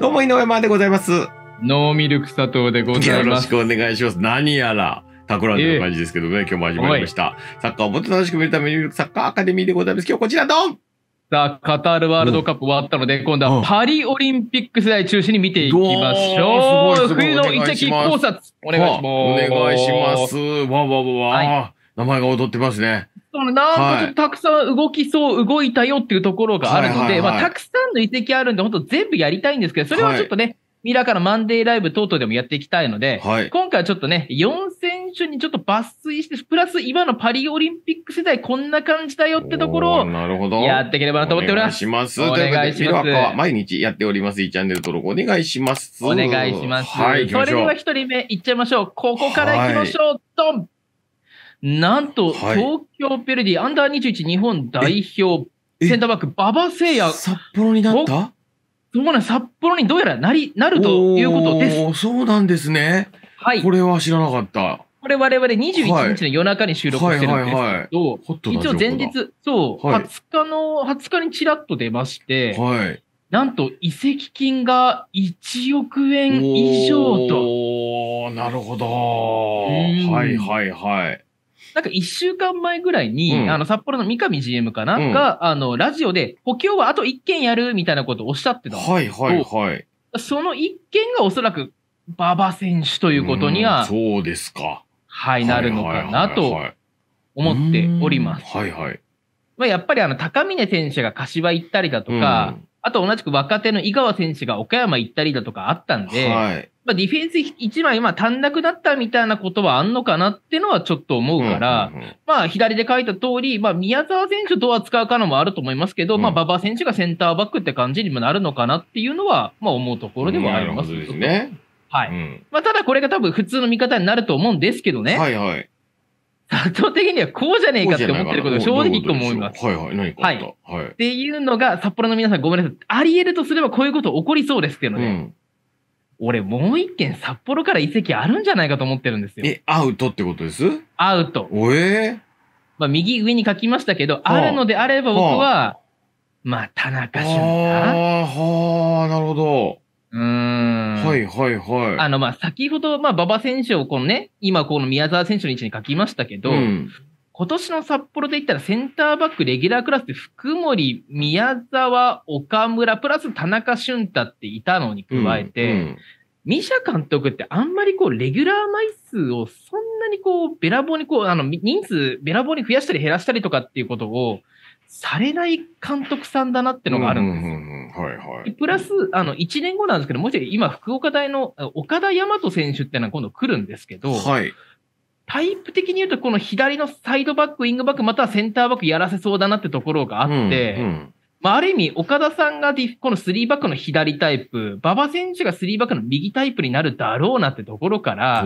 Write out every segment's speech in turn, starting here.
どうも井上までございます。ノーミルク佐藤でございます。よろしくお願いします。何やら。タクランドの感じですけどね、今日も始まりました。サッカーをもっと楽しく見るために、サッカーアカデミーでございます。今日こちらドンさあ、カタールワールドカップ終わったので、今度はパリオリンピック世代中心に見ていきましょうおすごいすごい冬の一石考察、お願いします。お願いします。わわわわ、名前が踊ってますね。そのなんかたくさん動きそう、動いたよっていうところがあるので、まあ、たくさんの遺跡あるんで、本当全部やりたいんですけど、それはちょっとね、ミラカのマンデーライブ等々でもやっていきたいので、はい、今回はちょっとね、4選手にちょっと抜粋して、プラス今のパリオリンピック世代こんな感じだよってところを、なるほど。やっていければなと思っております。お願いします。お願いします。ミラカ毎日やっております。いいチャンネル登録お願いします。お願いします。はい、それでは1人目いっちゃいましょう。ここから行きましょう。はい、ドンなんと、はい、東京ペルディアンダー21日本代表、センターバック、馬場誠也。札幌になったそうなん札幌にどうやらなり、なるということです。そうなんですね。はい。これは知らなかった。これ我々21日の夜中に収録してるんですけど、一応前日、そう、はい、20日の、20日にちらっと出まして、はい、なんと移籍金が1億円以上と。おなるほど。はいはいはい。なんか一週間前ぐらいに、うん、あの、札幌の三上 GM かな、うん、が、あの、ラジオで、補強はあと一件やるみたいなことをおっしゃってたはいはいはい。その一件がおそらく、馬場選手ということには、そうですか。はい、なるのかなと思っております。はいはい。まあ、やっぱりあの、高峰選手が柏行ったりだとか、うんあと同じく若手の井川選手が岡山行ったりだとかあったんで、はい、まあ、ディフェンス1枚、まあ、短絡だったみたいなことはあんのかなってのはちょっと思うから、うんうんうん、まあ、左で書いた通り、まあ、宮沢選手どう扱うかのもあると思いますけど、うん、まあ、馬場選手がセンターバックって感じにもなるのかなっていうのは、まあ、思うところでもあります。うん、ね。はい。うん、まあ、ただこれが多分普通の見方になると思うんですけどね。はいはい。圧倒的にはこうじゃねえかって思ってることが正直と思います。はいはい、何かはい。っていうのが、札幌の皆さんごめんなさい。あり得るとすればこういうこと起こりそうですけどね。うん、俺もう一件札幌から遺跡あるんじゃないかと思ってるんですよ。え、アウトってことですアウト。おえー、まあ、右上に書きましたけど、はあ、あるのであれば僕は、はあ、まあ、田中俊太。ああ、はあ、なるほど。うん。はいはいはい。あの、まあ、先ほど、まあ、馬場選手をこのね、今この宮沢選手の位置に書きましたけど、うん、今年の札幌で言ったらセンターバックレギュラークラスで福森、宮沢、岡村、プラス田中俊太っていたのに加えて、うんうん、ミシャ監督ってあんまりこう、レギュラー枚数をそんなにこう、べらぼうにこう、あの、人数べらぼうに増やしたり減らしたりとかっていうことを、されない監督さんだなってのがあるんですプラス、あの、1年後なんですけど、もし今、福岡大の岡田大和選手っていうのは今度来るんですけど、はい、タイプ的に言うと、この左のサイドバック、ウィングバック、またはセンターバックやらせそうだなってところがあって、うんうん、まあ、ある意味、岡田さんがこの3バックの左タイプ、馬場選手が3バックの右タイプになるだろうなってところから、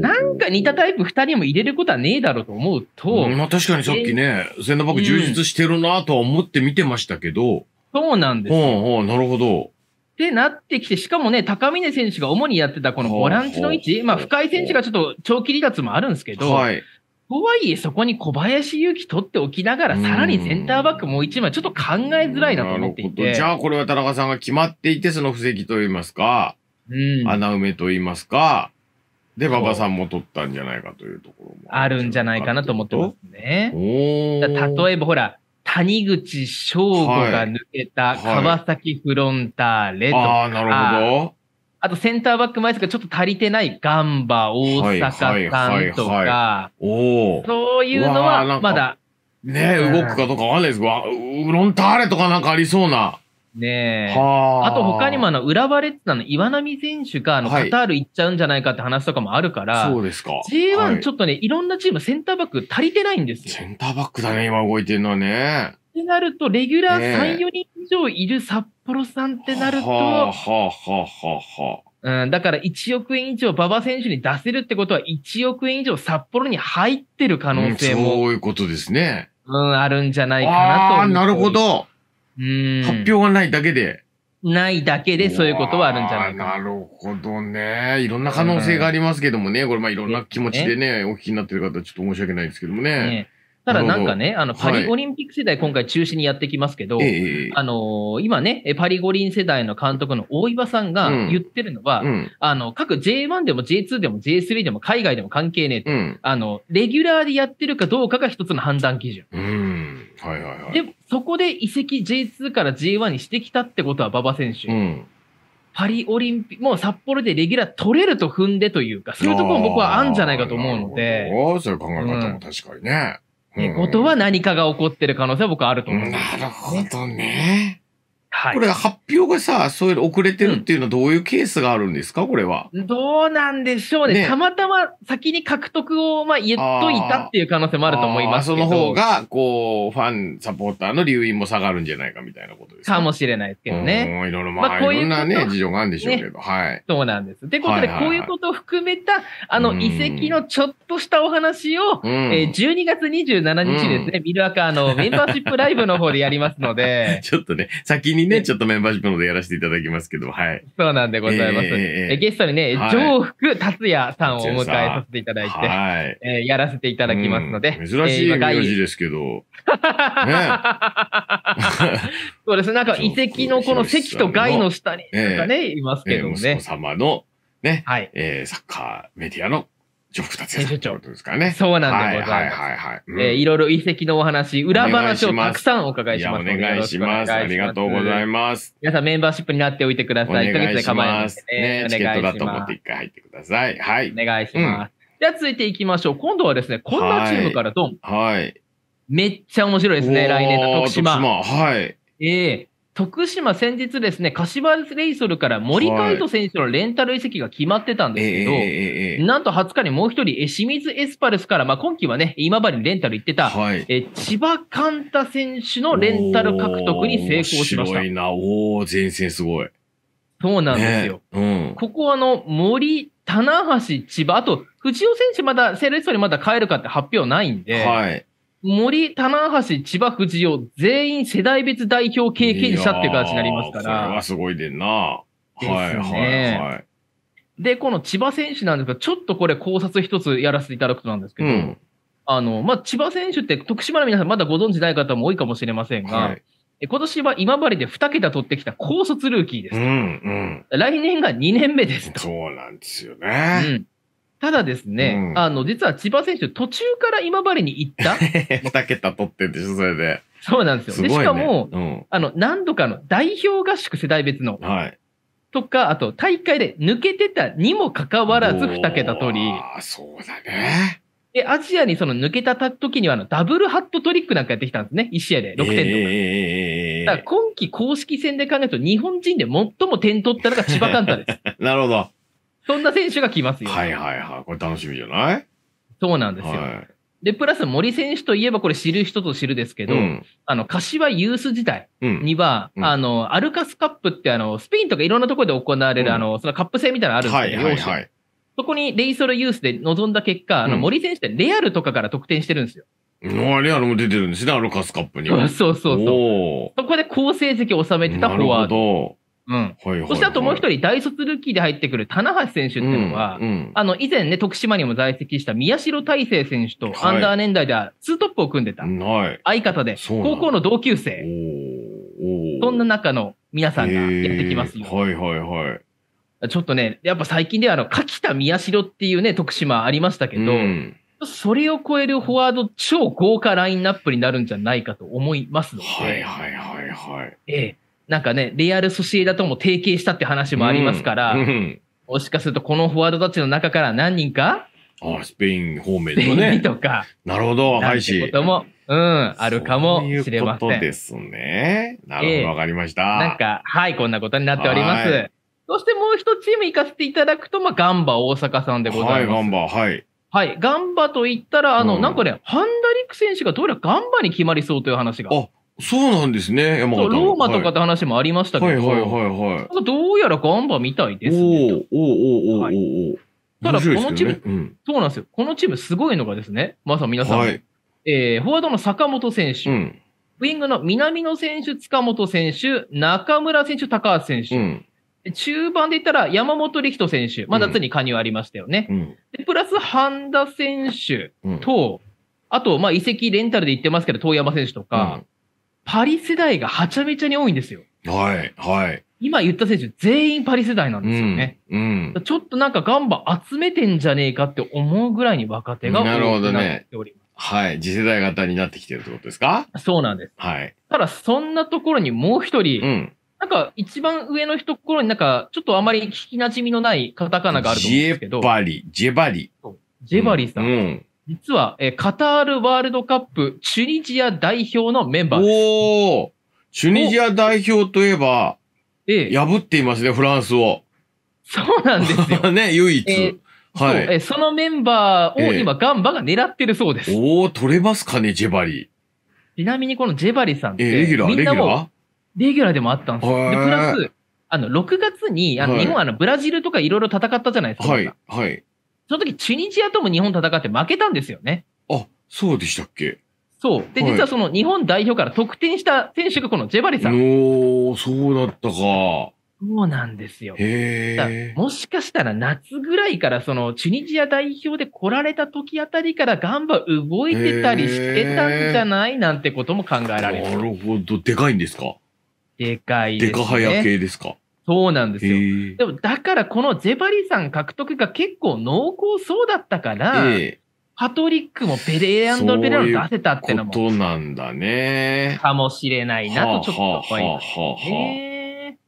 なんか似たタイプ2人も入れることはねえだろうと思うと。まあ、確かにさっきね、センターバック充実してるなとは思って見てましたけど。そうなんですよ。うなるほど。ってなってきて、しかもね、高峰選手が主にやってたこのボランチの位置、まあ、深井選手がちょっと長期離脱もあるんですけど、はい、とはいえ、そこに小林勇輝取っておきながら、さらにセンターバックもう一枚、ちょっと考えづらいなと思っていて。じゃあ、これは田中さんが決まっていて、その布石といいますか、うん、穴埋めといいますか、で、馬場さんも取ったんじゃないかというところもあるんじゃないかなと思ってますね。例えば、ほら、谷口翔吾が抜けた川崎フロンターレとか、はいはい、ああ、なるほど。あとセンターバック枚数がちょっと足りてないガンバ、大阪さんとか、そういうのはまだ。ねえ、動くかどうかわかんないですど、ウロンターレとかなんかありそうな。ねえ。あと他にもあの、浦和レッズの岩波選手があの、カタール行っちゃうんじゃないかって話とかもあるから、はい、そうですか。J1 ちょっとね、はい、いろんなチームセンターバック足りてないんですよ。センターバックだね、今動いてるのはね。ってなると、レギュラー3、4人以上いる札幌さんってなると、はあ、はははうん、だから1億円以上馬場選手に出せるってことは1億円以上札幌に入ってる可能性も、そういうことですね。うん、あるんじゃないかなと。ああ、なるほど。うん。発表がないだけで。ないだけでそういうことはあるんじゃないかな。なるほどね。いろんな可能性がありますけどもね。これまあいろんな気持ちでね、お聞きになってる方ちょっと申し訳ないですけどもね。ねただなんかね、あの、パリ五輪ピック世代今回中止にやってきますけど、はい、あの、今ね、パリ五輪世代の監督の大岩さんが言ってるのは、うん、あの、各 J1 でも J2 でも J3 でも海外でも関係ねえと、うん、あの、レギュラーでやってるかどうかが一つの判断基準。うんはいはいはい、で、そこで移籍 J2 から J1 にしてきたってことは、馬場選手、うん、パリオリンピック、もう札幌でレギュラー取れると踏んでというか、そういうところも僕はあるんじゃないかと思うので。ああ、そういう考え方も確かにね。ってことは何かが起こってる可能性は僕はあると思う、なるほどね。はい、これ発表がさ、そういう遅れてるっていうのはどういうケースがあるんですか、これは。どうなんでしょうね。ねたまたま先に獲得を、まあ、言っといたっていう可能性もあると思いますけど。その方が、こう、ファン、サポーターの留飲も下がるんじゃないかみたいなことですか、かもしれないですけどね。いろいろ、まあ、まあ、こういうろんなね、事情があるんでしょうけど、ね、はい。そうなんです。ということで、こういうことを含めた、あの、遺跡のちょっとしたお話を、うん、えー、12月27日ですね、ミルアカのメンバーシップライブの方でやりますので。ちょっとね、先にね、ちょっとメンバーシップのでやらせていただきますけど、はい。そうなんでございます。えー、ゲストにね、上福達也さんをお迎えさせていただいて、はいえやらせていただきますので。珍しい名字ですけど。そうですね、なんか 遺跡のこの席と外の下に、ないますけどね。えー、様のね、はい、えサッカーメディアの上二つ編集長ですかね。そうなんでございます。はいはいはい、はいうん、えー、いろいろ遺跡のお話、裏話をたくさんお伺いします。お願いします。ありがとうございます。皆さんメンバーシップになっておいてください。お願いします。ね、チケットだと思って一回入ってください。はい。お願いします。うん、では続いていきましょう。今度はですね、こんなチームからドン。はい。はい、めっちゃ面白いですね。来年の徳島。徳島。はい。ええー徳島、先日ですね、柏レイソルから森海斗選手のレンタル移籍が決まってたんですけど、なんと20日にもう一人、清水エスパルスから、まあ、今季はね、今治にレンタル行ってた、はい、え千葉寛太選手のレンタル獲得に成功しました。すごいな、おお前線すごい。そうなんですよ。ねうん、ここあの、森、棚橋、千葉、あと、藤尾選手まだ、セレッソにまだ帰るかって発表ないんで、はい森、棚橋、千葉、藤尾、全員世代別代表経験者っていう形になりますから。それはすごいでんな。はいはいはい。で、この千葉選手なんですが、ちょっとこれ考察一つやらせていただくとなんですけど、うん、あの、まあ、千葉選手って徳島の皆さんまだご存知ない方も多いかもしれませんが、はい今年は今治で2桁取ってきた高卒ルーキーです。うんうん、来年が2年目ですと。そうなんですよね。うんただですね、うんあの、実は千葉選手、途中から今治に行った2 桁取ってんでしょ、それで。そうなんですよ。すでしかも、うん、あの、何度かの代表合宿世代別の、はい。とか、あと大会で抜けてたにもかかわらず2桁取り、あそうだね。で、アジアにその抜けた時にはあのダブルハットトリックなんかやってきたんですね、1試合で6点とか。えだか今季公式戦で考えると、日本人で最も点取ったのが千葉カンタです。なるほど。そんな選手が来ますよ、はいはいはい。これ楽しみじゃないそうなんですよ。はい、で、プラス森選手といえば、これ知る人と知るですけど、うん、あの、柏ユース時代には、うん、あの、アルカスカップって、あの、スペインとかいろんなところで行われる、うん、あの、そのカップ戦みたいなのあるんですけど、はいはいはい、そこにレイソルユースで臨んだ結果、あの、森選手ってレアルとかから得点してるんですよ。あレアルも出てるんですね、アルカスカップには。そうそうそう。そこで好成績を収めてたフォワード。うん。はいはいはい、そしてあともう一人、大卒ルーキーで入ってくる棚橋選手っていうのは、うんうん、あの、以前ね、徳島にも在籍した宮代大成選手と、アンダー年代ではツートップを組んでた。相方で、高校の同級生。そんな中の皆さんがやってきますよ。はいはいはい。ちょっとね、やっぱ最近ではあの、柿田宮代っていうね、徳島ありましたけど、うんそれを超えるフォワード、超豪華ラインナップになるんじゃないかと思いますので。はいはいはいはい。ええ。なんかね、レアル・ソシエダとも提携したって話もありますから、うんうん、もしかするとこのフォワードたちの中から何人か、ああスペイン方面のね。とか。なるほど、はいし。ことも、うん、あるかもしれません。そういうことですね。なるほど、わ、えー、かりました。なんか、はい、こんなことになっております。そしてもう一チーム行かせていただくと、まあ、ガンバ大阪さんでございます。はい、ガンバ、はい。はい、ガンバと言ったら、あの、うん、なんかね、ハンダリック選手がどうやらガンバに決まりそうという話が。あ、そうなんですね、山形。ローマとかって話もありましたけど、はい、はいはいはいはいどうやらガンバみたいですね。おおおおおおお、はい、ただ、このチーム、ねうん、そうなんですよ。このチームすごいのがですね、まさ皆さん、はい、えー、フォワードの坂本選手、うん、ウィングの南野選手、塚本選手、中村選手、高橋選手。うん中盤で言ったら山本力人選手、まあ、夏に加入ありましたよね。うん、でプラス、半田選手と、うん、あと、まあ、移籍レンタルで言ってますけど、遠山選手とか、パリ世代がはちゃめちゃに多いんですよ。はい、はい。今言った選手全員パリ世代なんですよね。うん。うん、ちょっとなんかガンバ集めてんじゃねえかって思うぐらいに若手が多くなっております。はい。次世代型になってきてるってことですかそうなんです。はい。ただ、そんなところにもう一人、うん、なんか一番上のところになんか、ちょっとあまり聞き馴染みのないカタカナがあると思うんですけど。ジェバリ、ジェバリ。ジェバリさん。うん、うん実は、えー、カタールワールドカップチュニジア代表のメンバーです。おチュニジア代表といえば、え破っていますね、フランスを。そうなんですよ。ね、唯一。えー、はい、えそのメンバーを今、ガンバが狙ってるそうです。えー、おお取れますかね、ジェバリー。ちなみにこのジェバリーさんって、えー、レギュラー、レギュラーレギュラーでもあったんですよ。で、プラス、あの、6月に、あの、はい、日本、あの、ブラジルとかいろいろ戦ったじゃないですか。はい、はい。その時チュニジアとも日本戦って負けたんですよね。あ、そうでしたっけそう。で、はい、実はその日本代表から得点した選手がこのジェバリさん。おー、そうだったか。そうなんですよ。もしかしたら夏ぐらいから、そのチュニジア代表で来られた時あたりから、ガンバ動いてたりしてたんじゃないなんてことも考えられる。なるほど。でかいんですかでかいです、ね。でかはや系ですかそうなんですよ。でも、だからこのゼバリさん獲得が結構濃厚そうだったから、パトリックもペレーペレーの出せたってのも。そうことなんだね。かもしれないなとちょっと思います、ね。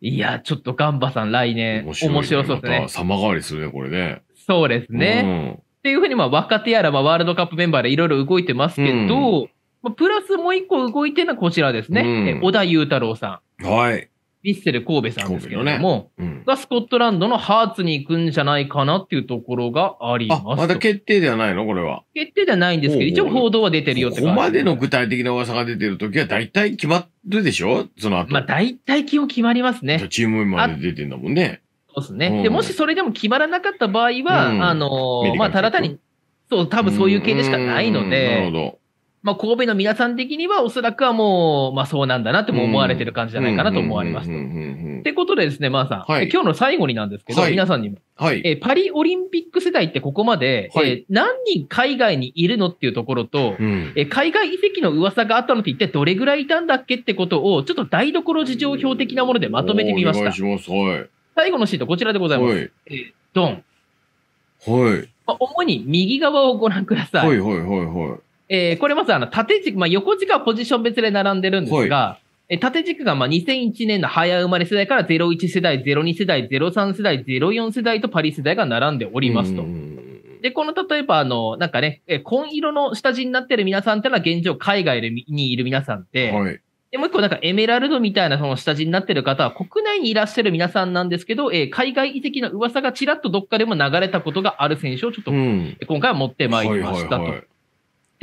いや、ちょっとガンバさん来年面白、ね,、そうですね。ま、様変わりするね、これね。そうですね。うん、っていうふうに、まあ、若手やら、まあ、ワールドカップメンバーでいろいろ動いてますけど、うん、まあ、プラスもう一個動いてるのはこちらですね。うん、小田裕太郎さん。はい。ヴィッセル神戸さんですけども、ねうん、がスコットランドのハーツに行くんじゃないかなっていうところがあります。まだ決定ではないのこれは。決定ではないんですけど、一応報道は出てるよって感じ。ここまでの具体的な噂が出てるときは大体決まるでしょその後。まあ大体基本決まりますね。チームまで出てんだもんね。そうですね、うん、で。もしそれでも決まらなかった場合は、うん、あのー、まあただ単に、そう、多分そういう系でしかないので、なるほど。まあ、神戸の皆さん的にはおそらくはもう、まあそうなんだなって思われてる感じじゃないかなと思われますと。ってことでですね、まあさん、はい、今日の最後になんですけど、はい、皆さんにも、はい、えー、パリオリンピック世代ってここまで、はい、えー、何人海外にいるのっていうところと、うえー、海外移籍の噂があったのって一体どれぐらいいたんだっけってことを、ちょっと台所事情表的なものでまとめてみました。お願いします。はい、最後のシート、こちらでございます。はい、えー、ドン。はい。まあ、主に右側をご覧ください。はいはいはいはい。えー、これまずあの、縦軸、まあ、横軸はポジション別で並んでるんですが、はい、え縦軸がまあ2001年の早生まれ世代から01世代、02世代、03世代、04世代とパリ世代が並んでおりますと。で、この例えば、あの、なんかね、え紺色の下地になってる皆さんっていうのは現状海外にいる皆さんって、はい、で、もう一個なんかエメラルドみたいなその下地になってる方は国内にいらっしゃる皆さんなんですけど、えー、海外移籍の噂がちらっとどっかでも流れたことがある選手をちょっと、今回は持ってまいりましたと。はいはいはい、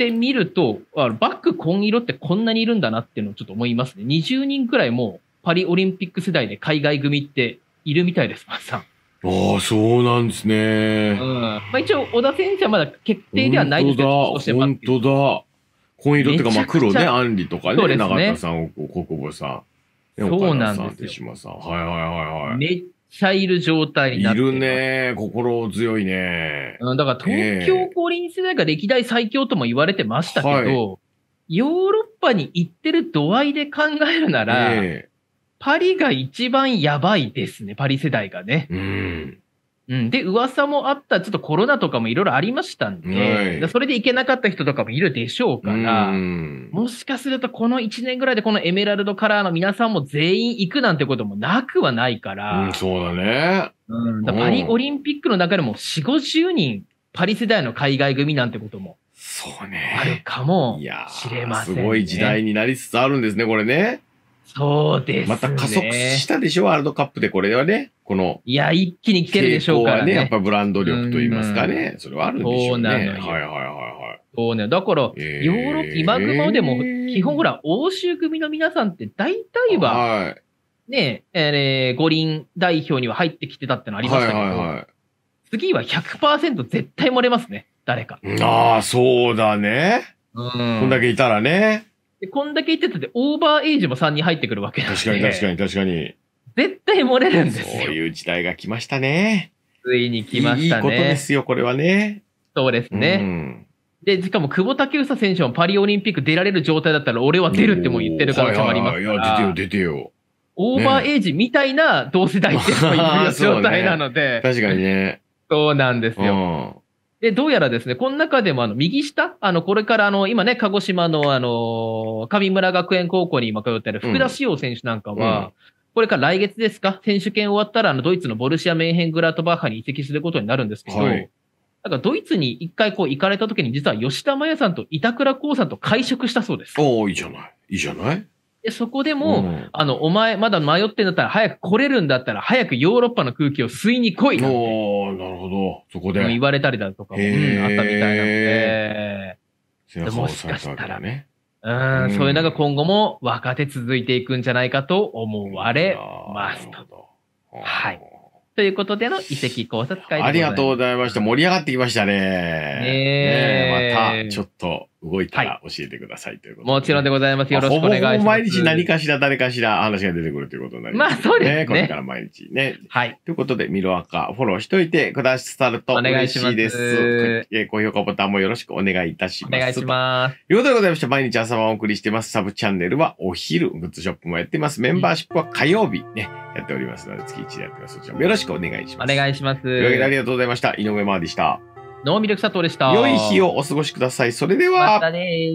ってみると、あのバック紺色ってこんなにいるんだなっていうのをちょっと思いますね。20人くらいもうパリオリンピック世代で海外組っているみたいです、松さん。ああ、そうなんですね。うん。まあ一応、小田選手はまだ決定ではないですけど、本当だ。本当だ。紺色っていうか、まあ黒ね、アンリとかね、ね永田さん、国保さん。そうなんですよ。はいはいはいはい。めゃいる状態になっているね。心強いね。だから東京五輪世代が歴代最強とも言われてましたけど、えーヨーロッパに行ってる度合いで考えるなら、えー、パリが一番やばいですね、パリ世代がね。うんうん、で、噂もあった、ちょっとコロナとかもいろいろありましたんで、はい、それで行けなかった人とかもいるでしょうから、もしかするとこの1年ぐらいでこのエメラルドカラーの皆さんも全員行くなんてこともなくはないから、うん、そうだね。うん、だパリオリンピックの中でも4、50人、パリ世代の海外組なんてことも、そうね。あるかもしれません、ね、すごい時代になりつつあるんですね、これね。そうです、ね、また加速したでしょ、ワールドカップでこれはね、この。いや、一気に来てるでしょうからね。ねやっぱブランド力といいますかね、それはあるんでしょうね。はいはいはいはい。そうね、だから、えー、ヨーロッパ、今熊でも、基本ほら、欧州組の皆さんって大体は、はい、ねえ、えー、五輪代表には入ってきてたってのありましたけど、はいはいはい、次は100%絶対漏れますね、誰か。ああ、そうだね。うん。こんだけいたらね。で、こんだけ言ってたって、オーバーエイジも3人入ってくるわけなんで。確かに確かに確かに。絶対漏れるんですよ。そういう時代が来ましたね。ついに来ましたね。いいことですよ、これはね。そうですね。うん、で、しかも、久保建英選手もパリオリンピック出られる状態だったら、俺は出るっても言ってる可能性もありますから。はいはいはい、いや、出てよ、出てよ。オーバーエイジみたいな同世代っていう 状態なので。ね、確かにね。そうなんですよ。うんで、どうやらですね、この中でもあの、右下、あの、これからあの、今ね、鹿児島のあの、上村学園高校に今通ってる福田志陽選手なんかは、これから来月ですか選手権終わったら、あの、ドイツのボルシア・メンヘングラートバッハに移籍することになるんですけど、なんかドイツに一回こう行かれた時に、実は吉田麻也さんと板倉光さんと会食したそうです。おおいいじゃない。いいじゃないで、そこでも、うん、あの、お前、まだ迷ってんだったら、早く来れるんだったら、早くヨーロッパの空気を吸いに来いおおなるほど。そこで。言われたりだとかも、うん、あったみたいなので。でもしかしたらね。うん、そういうのが今後も若手続いていくんじゃないかと思われますと。はい。ということでの遺跡考察会でございます。ありがとうございました。盛り上がってきましたね。え。ねえまた、ちょっと。動いたら教えてくださいということ、ねもちろんでございます。よろしくお願いします。まあ、ほぼほぼ毎日何かしら誰かしら話が出てくるということになります、ね。まあそうですね。これから毎日ね。はい。ということで、ミロアカフォローしといてくださると嬉しいです。え高評価ボタンもよろしくお願いいたします。お願いします。ということでございまして、毎日朝晩お送りしてます。サブチャンネルはお昼、グッズショップもやってます。メンバーシップは火曜日ね、やっておりますので、月1でやってます。そちらもよろしくお願いします。お願いします。というわけでありがとうございました。井上真央でした。ノーミルク佐藤でした。良い日をお過ごしください。それでは。またね